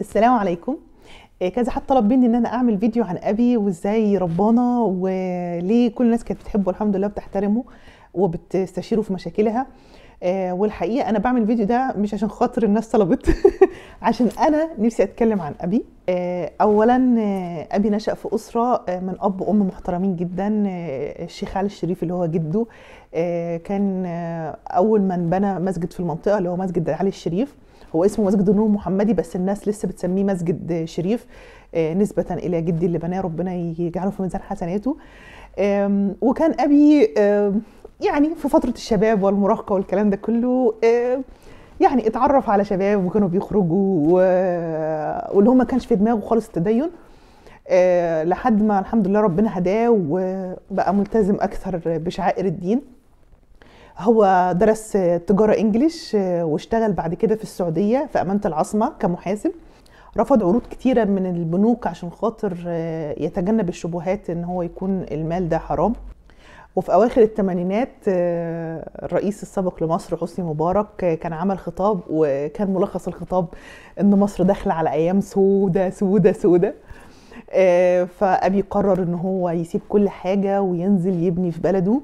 السلام عليكم آه، كذا حد طلب مني ان انا اعمل فيديو عن ابي وازاي ربانا وليه كل الناس كانت بتحبه الحمد لله بتحترمه وبتستشيره في مشاكلها آه، والحقيقه انا بعمل الفيديو ده مش عشان خاطر الناس طلبت عشان انا نفسي اتكلم عن ابي آه، اولا ابي نشا في اسره من اب وام محترمين جدا الشيخ علي الشريف اللي هو جده كان اول من بنى مسجد في المنطقه اللي هو مسجد علي الشريف هو اسمه مسجد النور المحمدي بس الناس لسه بتسميه مسجد شريف آه، نسبة إلى جدي اللي بناه ربنا يجعله في ميزان حسناته وكان أبي يعني في فترة الشباب والمراهقة والكلام ده كله يعني اتعرف على شباب وكانوا بيخرجوا واللي هو ما كانش في دماغه خالص التدين آه، لحد ما الحمد لله ربنا هداه وبقى ملتزم أكثر بشعائر الدين هو درس تجاره انجليش آه، واشتغل بعد كده في السعوديه في امانه العاصمه كمحاسب رفض عروض كتيرة من البنوك عشان خاطر آه، يتجنب الشبهات ان هو يكون المال ده حرام وفي اواخر الثمانينات الرئيس آه، السابق لمصر حسني مبارك كان عمل خطاب وكان ملخص الخطاب ان مصر داخله على ايام سودة سودة سودة فابي قرر ان هو يسيب كل حاجه وينزل يبني في بلده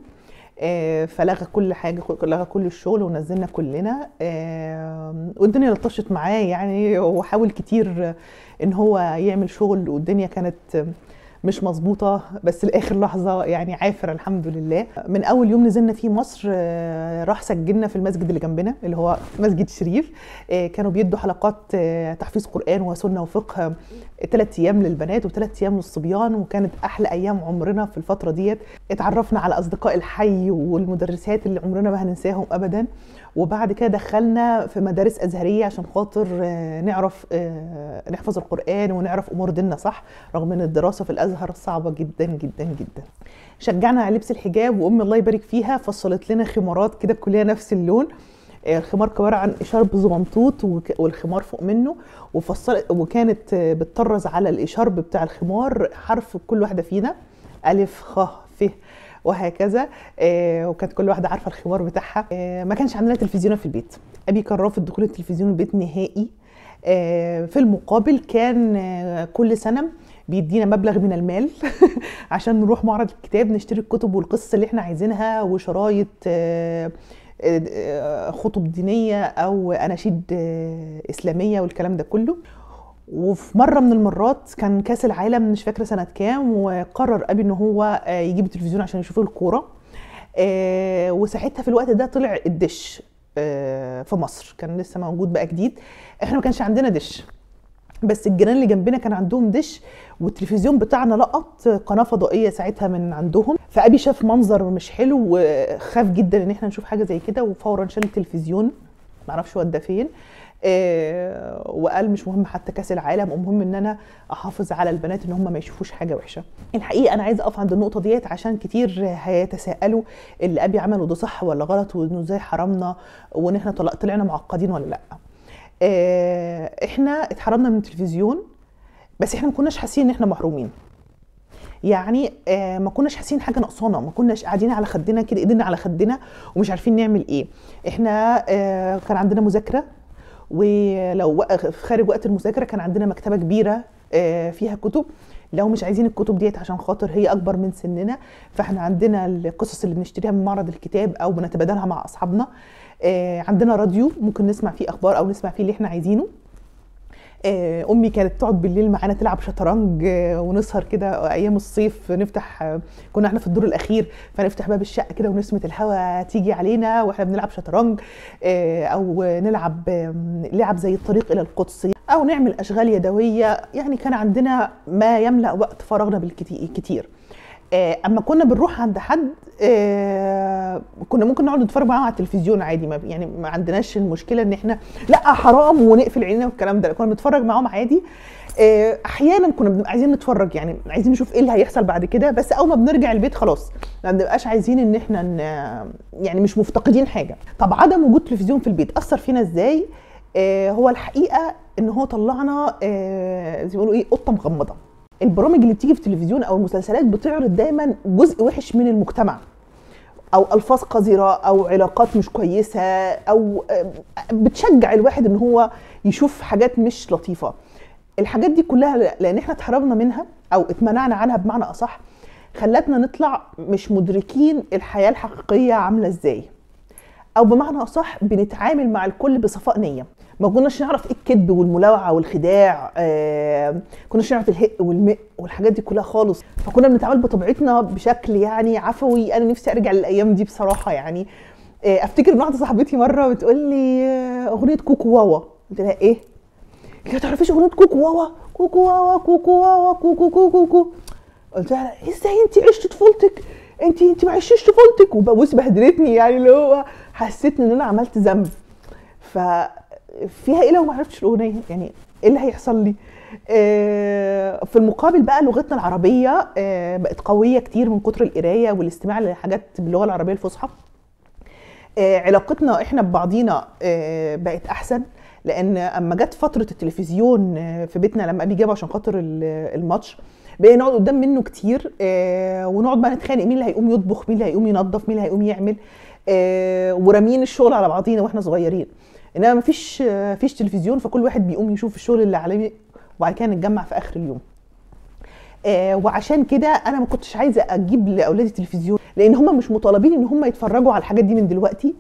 آه، فلغى كل حاجه لغى كل الشغل ونزلنا كلنا آه، والدنيا لطشت معاه يعني وحاول كتير ان هو يعمل شغل والدنيا كانت مش مظبوطه بس لاخر لحظه يعني عافر الحمد لله من اول يوم نزلنا فيه مصر آه، راح سجلنا في المسجد اللي جنبنا اللي هو مسجد شريف آه، كانوا بيدوا حلقات آه، تحفيظ قران وسنه وفقه ثلاث ايام للبنات وثلاث ايام للصبيان وكانت احلى ايام عمرنا في الفتره ديت اتعرفنا على اصدقاء الحي والمدرسات اللي عمرنا ما هننساهم ابدا وبعد كده دخلنا في مدارس ازهريه عشان خاطر آه، نعرف آه، نحفظ القران ونعرف امور ديننا صح رغم ان الدراسه في الازهر صعبه جدا جدا جدا شجعنا على لبس الحجاب وام الله يبارك فيها فصلت لنا خمارات كده كلها نفس اللون آه، الخمار كبار عن اشارب زغنطوط والخمار فوق منه وفصل وكانت بتطرز على الاشارب بتاع الخمار حرف كل واحده فينا الف خ وهكذا آه، وكانت كل واحده عارفه الخمار بتاعها آه، ما كانش عندنا تلفزيون في البيت ابي كان رافض دخول التلفزيون البيت نهائي آه، في المقابل كان كل سنه بيدينا مبلغ من المال عشان نروح معرض الكتاب نشتري الكتب والقصص اللي احنا عايزينها وشرايط خطب دينيه او اناشيد اسلاميه والكلام ده كله وفي مره من المرات كان كاس العالم مش فاكره سنه كام وقرر ابي ان هو آه، يجيب التلفزيون عشان يشوف الكوره آه، وساعتها في الوقت ده طلع الدش آه، في مصر كان لسه موجود بقى جديد احنا ما كانش عندنا دش بس الجيران اللي جنبنا كان عندهم دش والتلفزيون بتاعنا لقط قناه فضائيه ساعتها من عندهم فابي شاف منظر مش حلو وخاف جدا ان احنا نشوف حاجه زي كده وفورا شال التلفزيون ما اعرفش ودى فين آه، وقال مش مهم حتى كاس العالم المهم ان انا احافظ على البنات ان هم ما يشوفوش حاجه وحشه الحقيقه انا عايزه اقف عند النقطه ديت عشان كتير هيتساءلوا اللي ابي عمله ده صح ولا غلط وانه ازاي حرمنا وان احنا طلعنا معقدين ولا لا آه، احنا اتحرمنا من التلفزيون بس احنا ما كناش حاسين ان احنا محرومين يعني آه ما كناش حاسين حاجه نقصانا ما كناش قاعدين على خدنا كده ايدينا على خدنا ومش عارفين نعمل ايه احنا آه كان عندنا مذاكره ولو في خارج وقت المذاكره كان عندنا مكتبه كبيره آه فيها كتب لو مش عايزين الكتب ديت عشان خاطر هي اكبر من سننا فاحنا عندنا القصص اللي بنشتريها من معرض الكتاب او بنتبادلها مع اصحابنا آه عندنا راديو ممكن نسمع فيه اخبار او نسمع فيه اللي احنا عايزينه آه، امي كانت تقعد بالليل معانا تلعب شطرنج آه، ونسهر كده ايام الصيف نفتح آه، كنا احنا في الدور الاخير فنفتح باب الشقه كده ونسمه الهواء تيجي علينا واحنا بنلعب شطرنج او نلعب لعب زي الطريق الى القدس او نعمل اشغال يدويه يعني كان عندنا ما يملا وقت فراغنا بالكتير اما كنا بنروح عند حد آه، كنا ممكن نقعد نتفرج معاهم على التلفزيون عادي ما يعني ما عندناش المشكله ان احنا لا حرام ونقفل عينينا والكلام ده كنا بنتفرج معاهم عادي آه، احيانا كنا بنبقى عايزين نتفرج يعني عايزين نشوف ايه اللي هيحصل بعد كده بس اول ما بنرجع البيت خلاص ما بنبقاش عايزين ان احنا يعني مش مفتقدين حاجه طب عدم وجود تلفزيون في البيت اثر فينا ازاي آه، هو الحقيقه ان هو طلعنا زي ما بيقولوا ايه قطه مغمضه البرامج اللي بتيجي في التلفزيون او المسلسلات بتعرض دايما جزء وحش من المجتمع او الفاظ قذره او علاقات مش كويسه او آه، بتشجع الواحد ان هو يشوف حاجات مش لطيفه الحاجات دي كلها لان احنا اتحرمنا منها او اتمنعنا عنها بمعنى اصح خلتنا نطلع مش مدركين الحياه الحقيقيه عامله ازاي او بمعنى اصح بنتعامل مع الكل بصفاء نيه ما كناش نعرف ايه الكذب والملاوعه والخداع آه كناش نعرف الهق والمق والحاجات دي كلها خالص فكنا بنتعامل بطبيعتنا بشكل يعني عفوي انا نفسي ارجع للايام دي بصراحه يعني آه افتكر ان واحده صاحبتي مره بتقول لي آه، اغنيه كوكو واوا قلت لها ايه ما تعرفيش اغنيه كوكو واوا كوكو واوا كوكو واوا كوكو كوكو كوكو قلت لها ازاي انت عشت طفولتك انت انت ما عشتيش طفولتك وبص بهدلتني يعني اللي هو حسيت ان انا عملت ذنب ف فيها ايه لو ما عرفتش الاغنيه يعني ايه اللي هيحصل لي آه، في المقابل بقى لغتنا العربيه آه، بقت قويه كتير من كتر القرايه والاستماع لحاجات باللغه العربيه الفصحى آه، علاقتنا احنا ببعضينا بقت احسن لان اما جت فتره التلفزيون في بيتنا لما ابي جابه عشان خاطر الماتش بقينا نقعد قدام منه كتير ونقعد بقى نتخانق مين اللي هيقوم يطبخ مين اللي هيقوم ينظف مين اللي هيقوم يعمل ورامين الشغل على بعضينا واحنا صغيرين انما مفيش فيش تلفزيون فكل واحد بيقوم يشوف الشغل اللي عليه وبعد كده نتجمع في اخر اليوم آه وعشان كده انا ما كنتش عايزه اجيب لاولادي تلفزيون لان هم مش مطالبين ان هم يتفرجوا على الحاجات دي من دلوقتي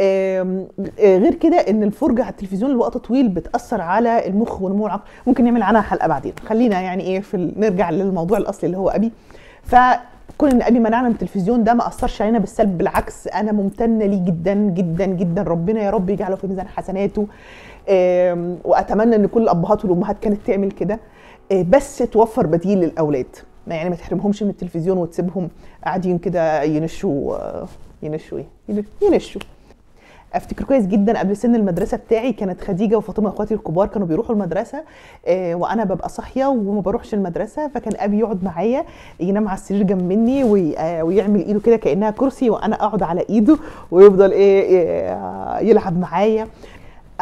آه غير كده ان الفرجه على التلفزيون لوقت طويل بتاثر على المخ ونمو العقل ممكن نعمل عنها حلقه بعدين خلينا يعني ايه في نرجع للموضوع الاصلي اللي هو ابي ف كون ان ابي منعنا من التلفزيون ده ما اثرش علينا بالسلب بالعكس انا ممتنه ليه جدا جدا جدا ربنا يا رب يجعله في ميزان حسناته واتمنى ان كل الابهات والامهات كانت تعمل كده آه، بس توفر بديل للاولاد يعني ما تحرمهمش من التلفزيون وتسيبهم قاعدين كده ينشوا آه، ينشوا ايه ينشوا افتكر كويس جدا قبل سن المدرسه بتاعي كانت خديجه وفاطمه اخواتي الكبار كانوا بيروحوا المدرسه آه، وانا ببقى صاحيه وما بروحش المدرسه فكان ابي يقعد معايا ينام على السرير جنب مني آه، ويعمل ايده كده كانها كرسي وانا اقعد على ايده ويفضل إيه, إيه، آه، يلعب معايا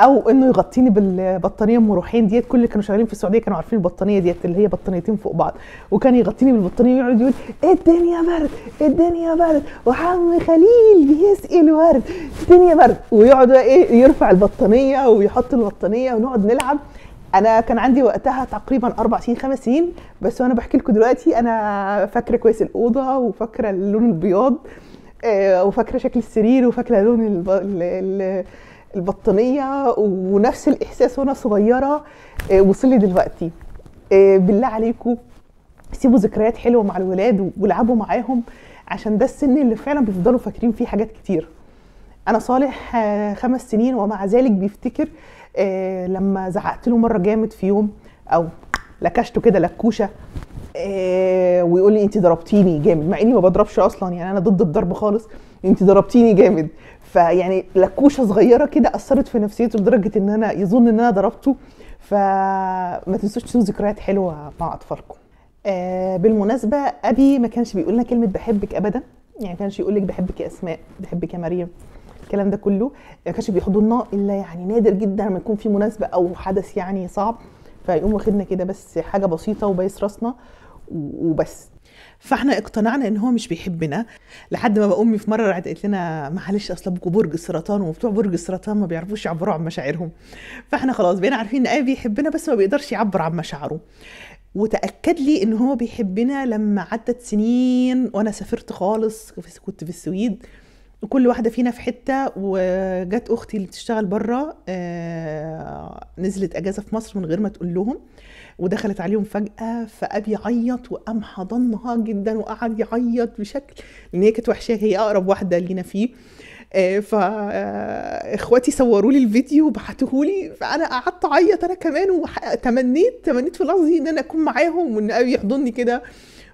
او انه يغطيني بالبطانيه ام روحين ديت كل اللي كانوا شغالين في السعوديه كانوا عارفين البطانيه ديت اللي هي بطانيتين فوق بعض وكان يغطيني بالبطانيه ويقعد يقول إيه الدنيا برد إيه الدنيا برد وعم خليل بيسقي ورد الدنيا برد ويقعد ايه يرفع البطانيه ويحط البطانيه ونقعد نلعب انا كان عندي وقتها تقريبا اربع سنين خمس سنين بس وانا بحكي لكم دلوقتي انا فاكره كويس الاوضه وفاكره اللون البياض آه، وفاكره شكل السرير وفاكره لون البطانيه ونفس الاحساس وانا صغيره آه، وصل لي دلوقتي آه، بالله عليكم سيبوا ذكريات حلوه مع الولاد والعبوا معاهم عشان ده السن اللي فعلا بيفضلوا فاكرين فيه حاجات كتير انا صالح آه، خمس سنين ومع ذلك بيفتكر لما زعقت له مره جامد في يوم او لكشته كده لكوشه ويقول لي انت ضربتيني جامد مع اني ما بضربش اصلا يعني انا ضد الضرب خالص انت ضربتيني جامد فيعني لكوشه صغيره كده اثرت في نفسيته لدرجه ان انا يظن ان انا ضربته فما تنسوش تشوفوا ذكريات حلوه مع اطفالكم آه بالمناسبه ابي ما كانش بيقول لنا كلمه بحبك ابدا يعني ما كانش يقول لك بحبك يا اسماء بحبك يا مريم الكلام ده كله ما كانش بيحضننا الا يعني نادر جدا لما يكون في مناسبه او حدث يعني صعب فيقوم واخدنا كده بس حاجه بسيطه وبيس راسنا وبس فاحنا اقتنعنا ان هو مش بيحبنا لحد ما بقى امي في مره راحت قالت لنا معلش اصل ابوكوا برج السرطان وبتوع برج السرطان ما بيعرفوش يعبروا عن مشاعرهم فاحنا خلاص بقينا عارفين ان ابي بيحبنا بس ما بيقدرش يعبر عن مشاعره وتاكد لي ان هو بيحبنا لما عدت سنين وانا سافرت خالص كنت في السويد وكل واحدة فينا في حتة وجت أختي اللي بتشتغل برا آه، نزلت أجازة في مصر من غير ما تقول لهم ودخلت عليهم فجأة فأبي عيط وقام حضنها جدا وقعد يعيط بشكل لأن هي كانت وحشة هي أقرب واحدة لينا فيه آه، فاخواتي آه، صوروا لي الفيديو وبعتوه لي فانا قعدت اعيط انا كمان وتمنيت تمنيت في لحظه ان انا اكون معاهم وان ابي يحضني كده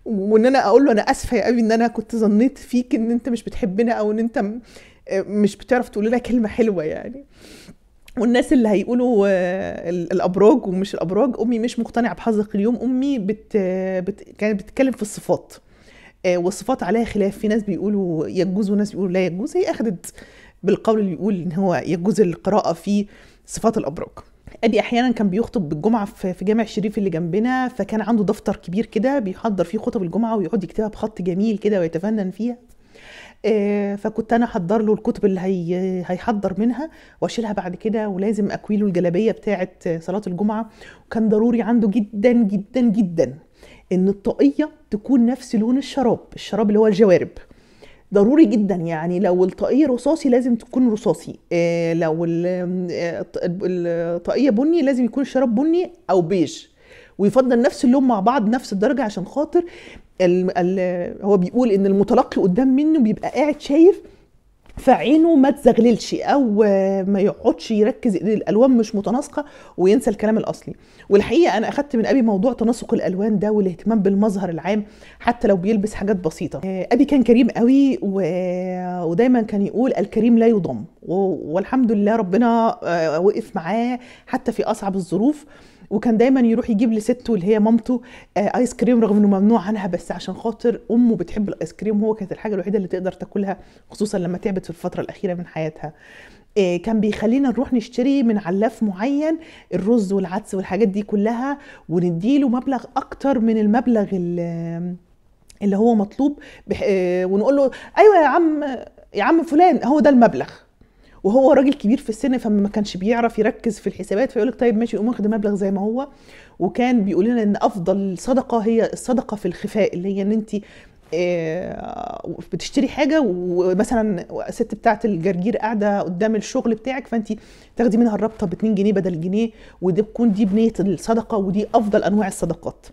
وان انا اقول له انا اسفه يا ابي ان انا كنت ظنيت فيك ان انت مش بتحبنا او ان انت آه، مش بتعرف تقول لنا كلمه حلوه يعني والناس اللي هيقولوا آه، الابراج ومش الابراج امي مش مقتنعه بحظك اليوم امي بت... بت... كانت بتتكلم في الصفات آه، والصفات عليها خلاف في ناس بيقولوا يجوز وناس بيقولوا لا يجوز هي اخذت بالقول اللي يقول ان هو يجوز القراءه في صفات الابراج ادي احيانا كان بيخطب بالجمعه في جامع الشريف اللي جنبنا فكان عنده دفتر كبير كده بيحضر فيه خطب الجمعه ويقعد يكتبها بخط جميل كده ويتفنن فيها آه، فكنت انا احضر له الكتب اللي هي هيحضر منها واشيلها بعد كده ولازم اكوي له الجلابيه بتاعه صلاه الجمعه وكان ضروري عنده جدا جدا جدا ان الطاقيه تكون نفس لون الشراب الشراب اللي هو الجوارب ضروري جدا يعني لو الطاقية رصاصي لازم تكون رصاصي إيه لو آه، الطاقية بني لازم يكون الشراب بني أو بيج ويفضل نفس اللون مع بعض نفس الدرجة عشان خاطر الـ الـ هو بيقول ان المتلقي قدام منه بيبقى قاعد شايف فعينه ما تزغللش او ما يقعدش يركز الالوان مش متناسقه وينسى الكلام الاصلي والحقيقه انا اخدت من ابي موضوع تناسق الالوان ده والاهتمام بالمظهر العام حتى لو بيلبس حاجات بسيطه آه، ابي كان كريم قوي و... ودايما كان يقول الكريم لا يضم والحمد لله ربنا آه، وقف معاه حتى في اصعب الظروف وكان دايما يروح يجيب لسته اللي هي مامته آه ايس كريم رغم انه ممنوع عنها بس عشان خاطر امه بتحب الايس كريم وهو كانت الحاجه الوحيده اللي تقدر تاكلها خصوصا لما تعبت في الفتره الاخيره من حياتها آه كان بيخلينا نروح نشتري من علاف معين الرز والعدس والحاجات دي كلها ونديله مبلغ اكتر من المبلغ آه، اللي هو مطلوب آه، ونقول له ايوه يا عم يا عم فلان هو ده المبلغ وهو راجل كبير في السن فما كانش بيعرف يركز في الحسابات فيقول لك طيب ماشي قوم واخد مبلغ زي ما هو وكان بيقول لنا ان افضل صدقه هي الصدقه في الخفاء اللي هي ان انت آه، بتشتري حاجه ومثلا الست بتاعه الجرجير قاعده قدام الشغل بتاعك فانت تاخدي منها الرابطه ب 2 جنيه بدل جنيه ودي بتكون دي بنيه الصدقه ودي افضل انواع الصدقات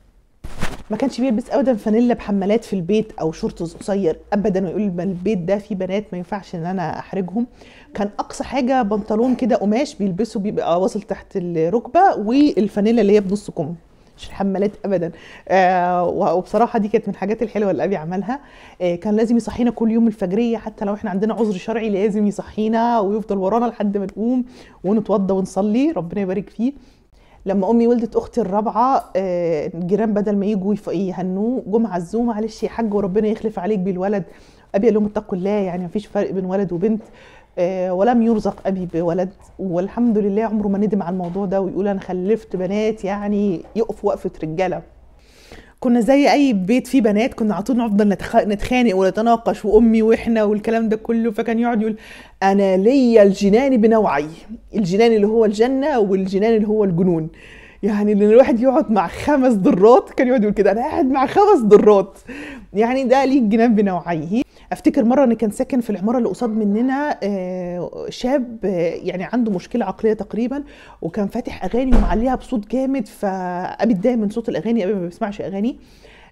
ما كانش بيلبس ابدا فانيلا بحمالات في البيت او شورت قصير ابدا ويقول ما البيت ده فيه بنات ما ينفعش ان انا احرجهم كان اقصى حاجه بنطلون كده قماش بيلبسه بيبقى آه، واصل تحت الركبه والفانيلا اللي هي بنص كم مش الحمالات ابدا آه وبصراحه دي كانت من الحاجات الحلوه اللي ابي عملها آه كان لازم يصحينا كل يوم الفجريه حتى لو احنا عندنا عذر شرعي لازم يصحينا ويفضل ورانا لحد ما نقوم ونتوضى ونصلي ربنا يبارك فيه لما امي ولدت اختي الرابعه الجيران آه، بدل ما يجوا يهنوه جم عزوه معلش يا حاج وربنا يخلف عليك بالولد ابي قال لهم اتقوا الله يعني مفيش فرق بين ولد وبنت آه، ولم يرزق ابي بولد والحمد لله عمره ما ندم على الموضوع ده ويقول انا خلفت بنات يعني يقف وقفه رجاله كنا زي اي بيت فيه بنات كنا على طول نفضل نتخانق ونتناقش وامي واحنا والكلام ده كله فكان يقعد يقول انا ليا الجنان بنوعي الجنان اللي هو الجنه والجنان اللي هو الجنون يعني ان الواحد يقعد مع خمس ضرات كان يقعد يقول كده انا قاعد مع خمس ضرات يعني ده ليه الجنان بنوعيه افتكر مره انا كان ساكن في العماره اللي قصاد مننا آه، شاب آه، يعني عنده مشكله عقليه تقريبا وكان فاتح اغاني ومعليها بصوت جامد فابي اتضايق من صوت الاغاني ابي ما بيسمعش اغاني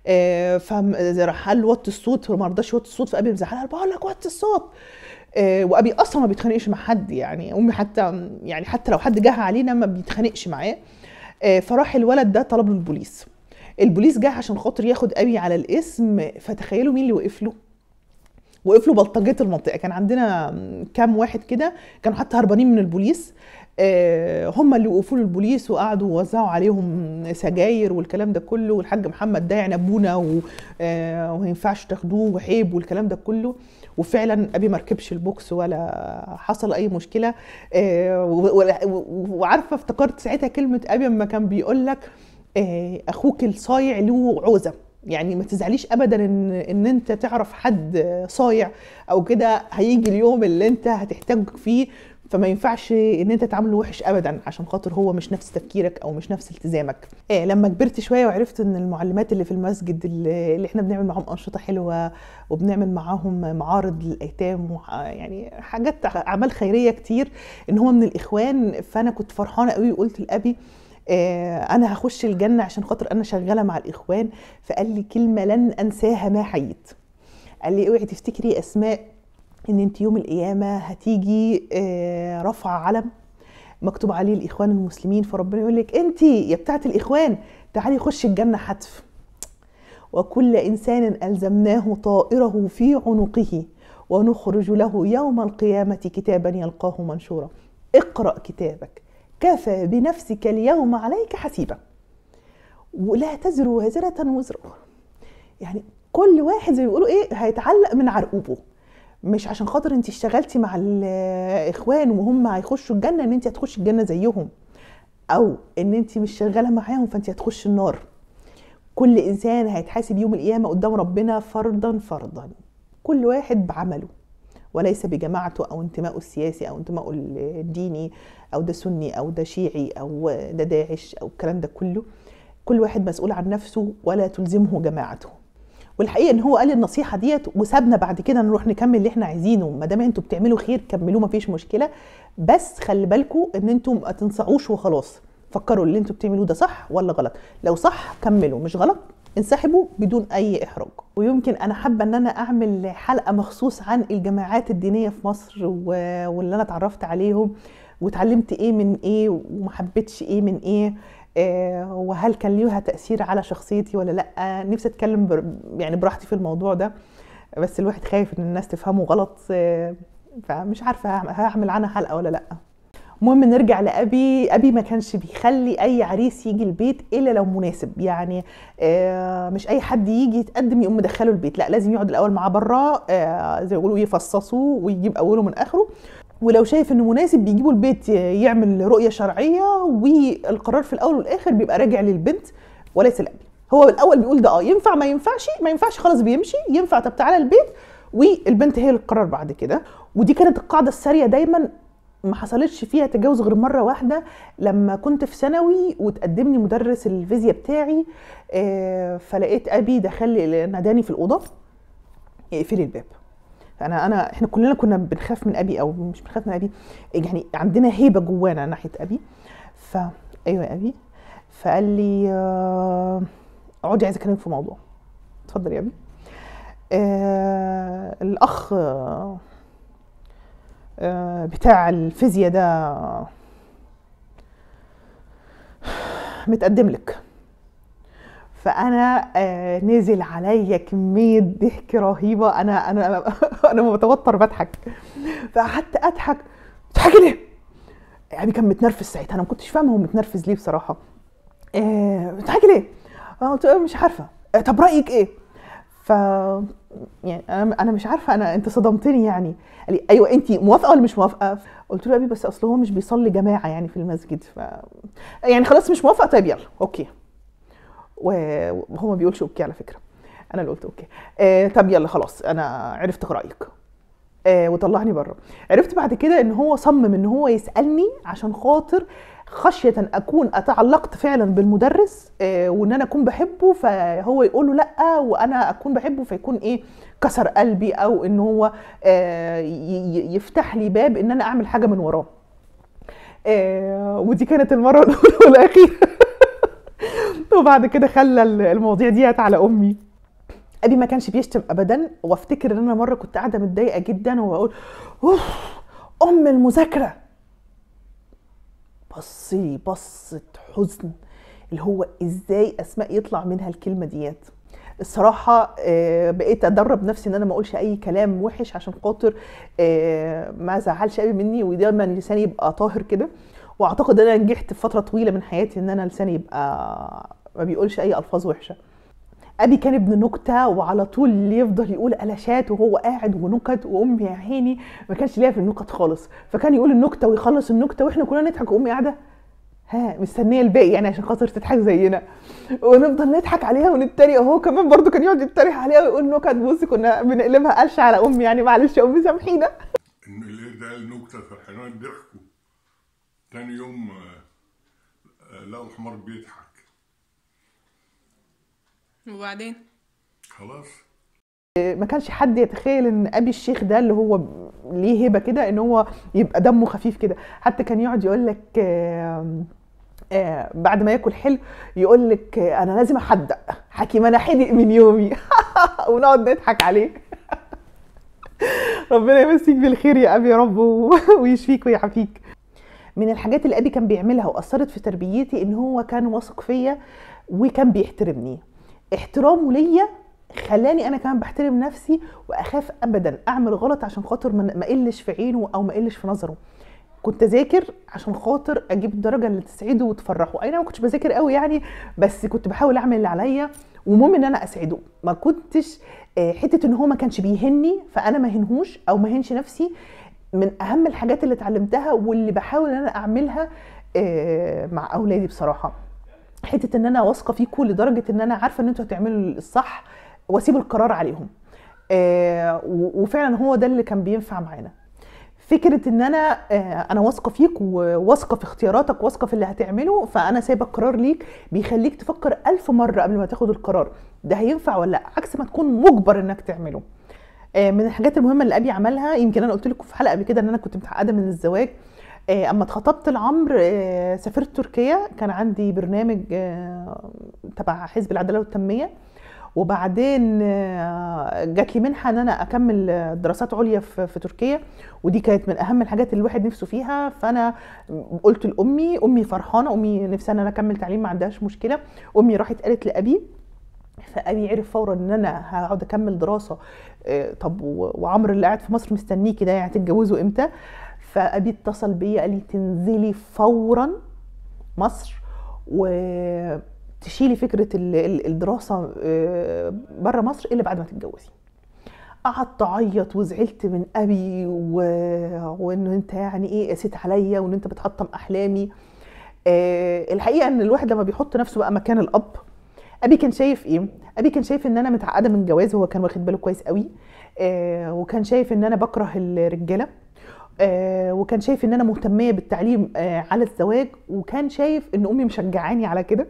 آه، فراح قال وطي الصوت فما رضاش يوطي الصوت فابي مزعلها بقول لك وطي الصوت وابي اصلا ما بيتخانقش مع حد يعني امي حتى يعني حتى لو حد جه علينا ما بيتخانقش معاه فراح الولد ده طلب له البوليس البوليس جه عشان خاطر ياخد ابي على الاسم فتخيلوا مين اللي وقف له وقفلوا بلطجيه المنطقه كان عندنا كام واحد كده كانوا حتى هربانين من البوليس آه، هم اللي وقفوا البوليس وقعدوا ووزعوا عليهم سجاير والكلام ده كله والحاج محمد ده يعني ابونا آه، وما ينفعش تاخدوه وعيب والكلام ده كله وفعلا ابي ما ركبش البوكس ولا حصل اي مشكله آه، وعارفه افتكرت ساعتها كلمه ابي لما كان بيقول لك اخوك الصايع له عوزه يعني ما تزعليش ابدا ان ان انت تعرف حد صايع او كده هيجي اليوم اللي انت هتحتاج فيه فما ينفعش ان انت تعامله وحش ابدا عشان خاطر هو مش نفس تفكيرك او مش نفس التزامك إيه لما كبرت شويه وعرفت ان المعلمات اللي في المسجد اللي احنا بنعمل معاهم انشطه حلوه وبنعمل معاهم معارض للايتام يعني حاجات اعمال خيريه كتير ان هو من الاخوان فانا كنت فرحانه قوي وقلت لابي آه، انا هخش الجنه عشان خاطر انا شغاله مع الاخوان فقال لي كلمه لن انساها ما حييت قال لي اوعي تفتكري اسماء ان انت يوم القيامه هتيجي آه، رفع علم مكتوب عليه الاخوان المسلمين فربنا يقول لك انت يا بتاعه الاخوان تعالي خشي الجنه حتف وكل انسان الزمناه طائره في عنقه ونخرج له يوم القيامه كتابا يلقاه منشورا اقرا كتابك كفى بنفسك اليوم عليك حسيبة ولا تزر وازرة وزر أخرى يعني كل واحد زي بيقولوا ايه هيتعلق من عرقوبه مش عشان خاطر انت اشتغلتي مع الاخوان وهم هيخشوا الجنه ان انت هتخشي الجنه زيهم او ان انت مش شغاله معاهم فانت هتخشي النار كل انسان هيتحاسب يوم القيامه قدام ربنا فردا فردا كل واحد بعمله وليس بجماعته او انتمائه السياسي او انتمائه الديني او ده سني او ده شيعي او ده داعش او الكلام ده كله كل واحد مسؤول عن نفسه ولا تلزمه جماعته والحقيقه ان هو قال النصيحه ديت وسابنا بعد كده نروح نكمل اللي احنا عايزينه ما دام انتوا بتعملوا خير كملوه مفيش مشكله بس خلي بالكم ان انتوا ما تنصعوش وخلاص فكروا اللي انتوا بتعملوه ده صح ولا غلط لو صح كملوا مش غلط انسحبوا بدون اي احراج ويمكن انا حابه ان انا اعمل حلقه مخصوص عن الجماعات الدينيه في مصر واللي انا اتعرفت عليهم وتعلمت ايه من ايه وما حبيتش ايه من ايه آه، وهل كان ليها تاثير على شخصيتي ولا لا نفسي اتكلم بر يعني براحتي في الموضوع ده بس الواحد خايف ان الناس تفهمه غلط آه، فمش عارفه هعمل عنها حلقه ولا لا المهم نرجع لابي ابي ما كانش بيخلي اي عريس يجي البيت الا لو مناسب يعني آه، مش اي حد يجي يتقدم يقوم مدخله البيت لا لازم يقعد الاول معاه بره زي ما بيقولوا يفصصوا ويجيب اوله من اخره ولو شايف انه مناسب بيجيبوا البيت يعمل رؤيه شرعيه والقرار في الاول والاخر بيبقى راجع للبنت وليس الاب هو الاول بيقول ده اه ينفع ما ينفعش ما ينفعش خلاص بيمشي ينفع طب تعالى البيت والبنت هي اللي تقرر بعد كده ودي كانت القاعده الساريه دايما ما حصلتش فيها تجاوز غير مره واحده لما كنت في ثانوي وتقدمني مدرس الفيزياء بتاعي آه، فلقيت ابي دخل ناداني في الاوضه اقفلي الباب فانا انا احنا كلنا كنا بنخاف من ابي او مش بنخاف من ابي يعني عندنا هيبه جوانا ناحيه ابي ف ايوه يا ابي فقال لي آه، اقعدي عايزه اكلمك في موضوع اتفضلي يا ابي آه الاخ آه،, آه بتاع الفيزياء ده متقدم لك فانا آه، نزل عليا كميه ضحك رهيبه انا انا انا متوتر بضحك فقعدت اضحك بتضحكي ليه؟ يعني كان متنرفز ساعتها انا ما كنتش فاهمه هو متنرفز ليه بصراحه آه، بتضحكي ليه؟ آه، قلت له مش عارفه طب رايك ايه؟ ف يعني انا مش عارفه انا انت صدمتني يعني قال لي ايوه انت موافقه ولا مش موافقه؟ قلت له يا ابي بس اصل هو مش بيصلي جماعه يعني في المسجد ف يعني خلاص مش موافقه طيب يلا اوكي وهو ما بيقولش اوكي على فكره انا اللي قلت اوكي آه طب يلا خلاص انا عرفت رايك آه وطلعني بره عرفت بعد كده ان هو صمم ان هو يسالني عشان خاطر خشيه اكون اتعلقت فعلا بالمدرس آه وان انا اكون بحبه فهو يقول له لا وانا اكون بحبه فيكون ايه كسر قلبي او ان هو آه يفتح لي باب ان انا اعمل حاجه من وراه آه ودي كانت المره الاولى والاخيره وبعد كده خلى المواضيع ديت على امي ابي ما كانش بيشتم ابدا وافتكر ان انا مره كنت قاعده متضايقه جدا وبقول اوف ام المذاكره بص لي بصه حزن اللي هو ازاي اسماء يطلع منها الكلمه ديت الصراحة آه، بقيت أدرب نفسي إن أنا ما أقولش أي كلام وحش عشان خاطر آه، ما زعلش قوي مني ودايما لساني يبقى طاهر كده وأعتقد إن أنا نجحت في فترة طويلة من حياتي إن أنا لساني يبقى ما بيقولش اي الفاظ وحشه ابي كان ابن نكته وعلى طول يفضل يقول قلاشات وهو قاعد ونكت وامي يا عيني ما كانش ليها في النكت خالص فكان يقول النكته ويخلص النكته واحنا كلنا نضحك وامي قاعده ها مستنيه الباقي يعني عشان خاطر تضحك زينا ونفضل نضحك عليها ونتريق هو كمان برضو كان يقعد يتريق عليها ويقول نكت بصي كنا بنقلبها قلش على امي يعني معلش يا امي سامحينا اللي ده النكته فرحانين ضحكوا تاني يوم آه، آه، لقوا الحمار بيضحك وبعدين خلاص ما كانش حد يتخيل ان ابي الشيخ ده اللي هو ليه هبه كده ان هو يبقى دمه خفيف كده حتى كان يقعد يقول لك آه، آه، بعد ما ياكل حلو يقول لك آه، انا لازم احدق حكي ما انا حدق من يومي ونقعد نضحك عليه ربنا يمسيك بالخير يا ابي يا رب ويشفيك ويعافيك من الحاجات اللي ابي كان بيعملها واثرت في تربيتي ان هو كان واثق فيا وكان بيحترمني احترامه ليا خلاني انا كمان بحترم نفسي واخاف ابدا اعمل غلط عشان خاطر ما اقلش في عينه او ما اقلش في نظره كنت اذاكر عشان خاطر اجيب الدرجه اللي تسعده وتفرحه اي نعم ما كنتش بذاكر قوي يعني بس كنت بحاول اعمل اللي عليا ومهم ان انا اسعده ما كنتش آه، حته ان هو ما كانش بيهني فانا ما هنهوش او ما هنش نفسي من اهم الحاجات اللي اتعلمتها واللي بحاول ان انا اعملها آه، مع اولادي بصراحه حته ان انا واثقه فيكم لدرجه ان انا عارفه ان انتوا هتعملوا الصح واسيب القرار عليهم آه وفعلا هو ده اللي كان بينفع معانا فكره ان انا آه انا واثقه فيك وواثقه في اختياراتك واثقه في اللي هتعمله فانا سايبه القرار ليك بيخليك تفكر ألف مره قبل ما تاخد القرار ده هينفع ولا لا عكس ما تكون مجبر انك تعمله آه من الحاجات المهمه اللي ابي عملها يمكن انا قلت لكم في حلقه قبل كده ان انا كنت متعقده من الزواج آه، اما اتخطبت العمر آه، سافرت تركيا كان عندي برنامج آه، تبع حزب العداله والتنميه وبعدين جات لي منحه ان انا اكمل دراسات عليا في تركيا ودي كانت من اهم الحاجات اللي الواحد نفسه فيها فانا قلت لامي امي فرحانه امي نفسها ان انا اكمل تعليم ما عندهاش مشكله امي راحت قالت لابي فابي عرف فورا ان انا هقعد اكمل دراسه طب وعمرو اللي قاعد في مصر مستنيكي ده يعني هتتجوزوا امتى فابي اتصل بيا قال لي تنزلي فورا مصر وتشيلي فكره الدراسه آه، بره مصر الا بعد ما تتجوزي قعدت اعيط وزعلت من ابي و... وانه انت يعني ايه قسيت عليا وان انت بتحطم احلامي أه الحقيقه ان الواحد لما بيحط نفسه بقى مكان الاب ابي كان شايف ايه ابي كان شايف ان انا متعقده من جواز هو كان واخد باله كويس قوي أه وكان شايف ان انا بكره الرجاله آه، وكان شايف ان انا مهتميه بالتعليم آه، على الزواج وكان شايف ان امي مشجعاني على كده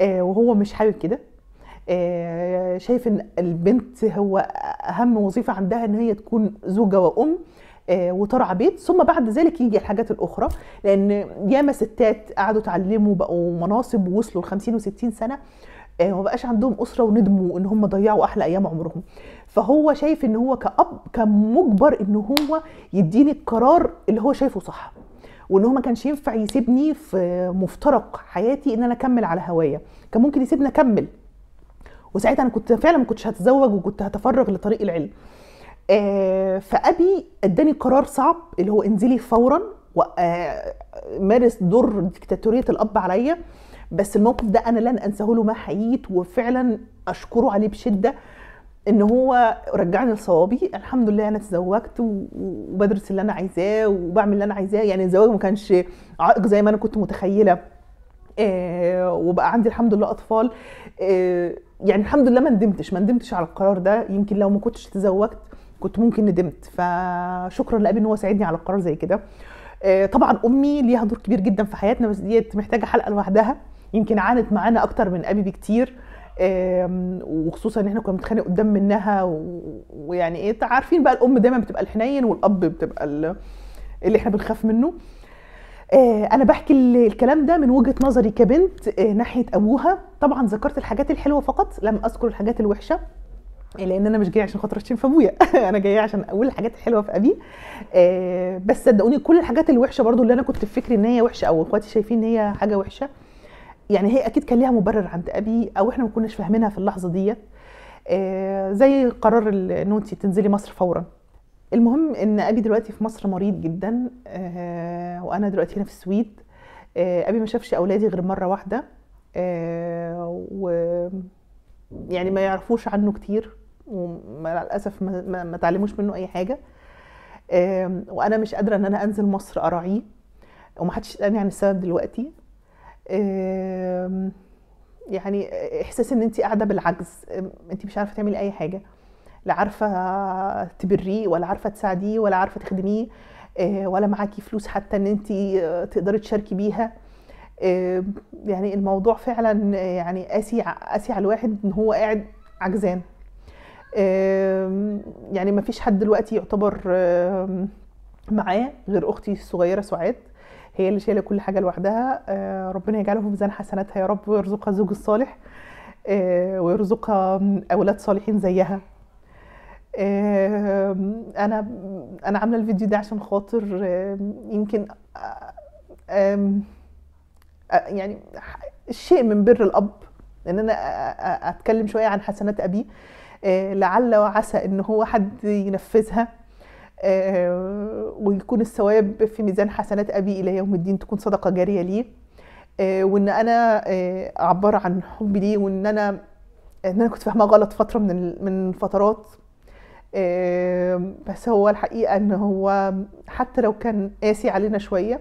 آه، وهو مش حابب كده شايف ان البنت هو اهم وظيفه عندها ان هي تكون زوجه وام وترعى بيت ثم بعد ذلك يجي الحاجات الاخرى لان ياما ستات قعدوا اتعلموا بقوا مناصب ووصلوا ل 50 و60 سنه آه، ما بقاش عندهم اسره وندموا ان هم ضيعوا احلى ايام عمرهم فهو شايف ان هو كاب كان مجبر ان هو يديني القرار اللي هو شايفه صح وان هو ما كانش ينفع يسيبني في مفترق حياتي ان انا اكمل على هوايا كان ممكن يسيبني اكمل وساعتها انا كنت فعلا ما كنتش هتزوج وكنت هتفرغ لطريق العلم آه فابي اداني قرار صعب اللي هو انزلي فورا ومارس آه، دور ديكتاتوريه الاب عليا بس الموقف ده انا لن انساه له ما حييت وفعلا اشكره عليه بشده ان هو رجعني لصوابي الحمد لله انا اتزوجت وبدرس اللي انا عايزاه وبعمل اللي انا عايزاه يعني الزواج ما كانش عائق زي ما انا كنت متخيله آه، وبقى عندي الحمد لله اطفال آه، يعني الحمد لله ما ندمتش ما ندمتش على القرار ده يمكن لو ما كنتش تزوجت كنت ممكن ندمت فشكرا لابي ان هو ساعدني على القرار زي كده آه، طبعا امي ليها دور كبير جدا في حياتنا بس ديت محتاجه حلقه لوحدها يمكن عانت معانا اكتر من ابي بكتير وخصوصا ان احنا كنا بنتخانق قدام منها ويعني ايه عارفين بقى الام دايما بتبقى الحنين والاب بتبقى اللي احنا بنخاف منه آه، انا بحكي الكلام ده من وجهه نظري كبنت آه، ناحيه ابوها طبعا ذكرت الحاجات الحلوه فقط لم اذكر الحاجات الوحشه لان انا مش جايه عشان خاطر اشتم في ابويا انا جايه عشان اقول الحاجات الحلوه في ابي آه، بس صدقوني كل الحاجات الوحشه برضو اللي انا كنت في فكري ان هي وحشه او اخواتي شايفين ان هي حاجه وحشه يعني هي اكيد كان ليها مبرر عند ابي او احنا ما كناش فاهمينها في اللحظه ديت آه، زي قرار ان انت تنزلي مصر فورا المهم ان ابي دلوقتي في مصر مريض جدا آه، وانا دلوقتي هنا في السويد آه، ابي ما شافش اولادي غير مره واحده و يعني ما يعرفوش عنه كتير وللاسف الاسف ما, ما تعلموش منه اي حاجه وانا مش قادره ان انا انزل مصر اراعيه ومحدش يسالني عن السبب دلوقتي يعني احساس ان انت قاعده بالعجز انت مش عارفه تعملي اي حاجه لا عارفه تبريه ولا عارفه تساعديه ولا عارفه تخدميه آه، ولا معاكي فلوس حتى ان انت تقدري تشاركي بيها يعني الموضوع فعلا يعني قاسي قاسي على الواحد ان هو قاعد عجزان يعني ما فيش حد دلوقتي يعتبر معاه غير اختي الصغيره سعاد هي اللي شايله كل حاجه لوحدها آه، ربنا يجعله في ميزان حسناتها يا رب ويرزقها الزوج الصالح آه، ويرزقها اولاد صالحين زيها آه، انا انا عامله الفيديو ده عشان خاطر يمكن يعني شيء من بر الاب ان انا اتكلم شويه عن حسنات ابيه لعل وعسى ان هو حد ينفذها آه، ويكون الثواب في ميزان حسنات ابي الى يوم الدين تكون صدقه جاريه ليه آه، وان انا اعبر آه، عن حبي ليه وان انا ان انا كنت فاهمه غلط فتره من من فترات بس هو الحقيقه ان هو حتى لو كان قاسي علينا شويه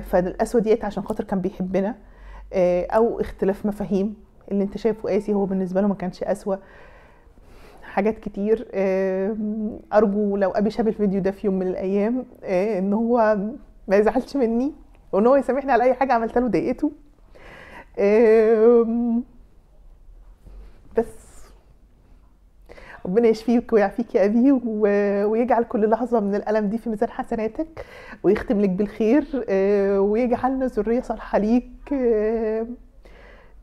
فالقسوه ديت عشان خاطر كان بيحبنا او اختلاف مفاهيم اللي انت شايفه قاسي هو بالنسبه له ما كانش قسوه حاجات كتير ارجو لو ابي شاف الفيديو ده في يوم من الايام آه، ان هو ما يزعلش مني وان هو يسامحني على اي حاجه عملتها له ضايقته بس ربنا يشفيك ويعافيك يا ابي ويجعل كل لحظه من الالم دي في ميزان حسناتك ويختم لك بالخير آه، ويجعلنا ذريه صالحه ليك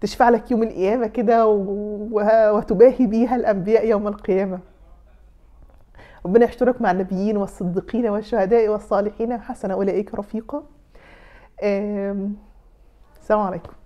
تشفع لك يوم القيامة كده وتباهي بيها الأنبياء يوم القيامة ربنا يحشرك مع النبيين والصديقين والشهداء والصالحين وحسن أولئك رفيقا السلام عليكم